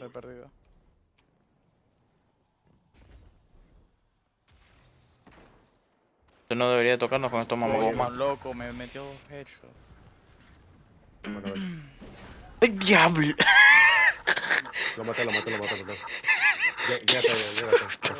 Me he perdido. Esto no debería tocarnos con estos mamagos loco, me metió dos headshots. Bueno, ¡Diablo! Lo maté, lo maté, lo maté, lo maté. Llévate, llévate.